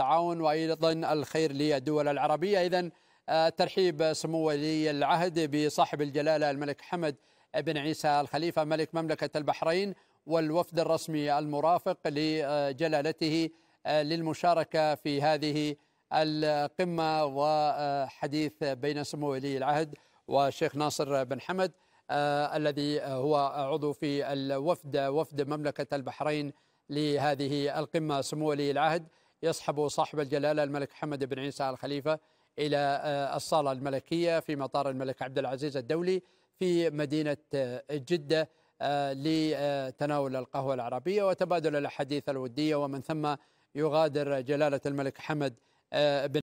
التعاون وايضا الخير للدول العربيه اذا آه، ترحيب سمو ولي العهد بصاحب الجلاله الملك حمد بن عيسى الخليفه ملك مملكه البحرين والوفد الرسمي المرافق لجلالته آه، للمشاركه في هذه القمه وحديث بين سمو ولي العهد والشيخ ناصر بن حمد آه، الذي هو عضو في الوفد وفد مملكه البحرين لهذه القمه سمو ولي العهد يصحب صاحب الجلاله الملك محمد بن عيسى الخليفه الى آه، الصاله الملكيه في مطار الملك عبد العزيز الدولي في مدينه آه، جده آه، لتناول القهوه العربيه وتبادل الاحاديث الوديه ومن ثم يغادر جلاله الملك حمد بن